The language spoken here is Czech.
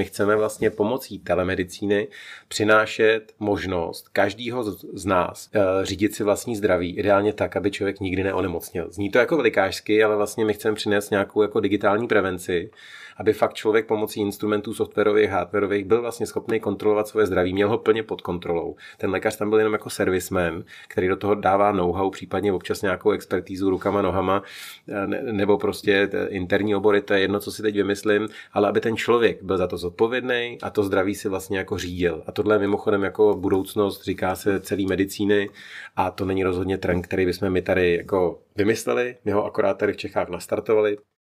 My chceme vlastně pomocí telemedicíny přinášet možnost každého z nás eh, řídit si vlastní zdraví, ideálně tak, aby člověk nikdy neonemocnil. Zní to jako velikářsky, ale vlastně my chceme přinést nějakou jako digitální prevenci, aby fakt člověk pomocí instrumentů softwarových, hardwarových byl vlastně schopný kontrolovat svoje zdraví, měl ho plně pod kontrolou. Ten lékař tam byl jenom jako servisman, který do toho dává know-how, případně občas nějakou expertízu rukama, nohama, eh, nebo prostě interní obory, to je jedno, co si teď vymyslím, ale aby ten člověk byl za to zodpovědný a to zdraví si vlastně jako řídil. A tohle je mimochodem jako budoucnost, říká se celý medicíny a to není rozhodně trend, který bychom my tady jako vymysleli, my ho akorát tady v Čechách nastartovali,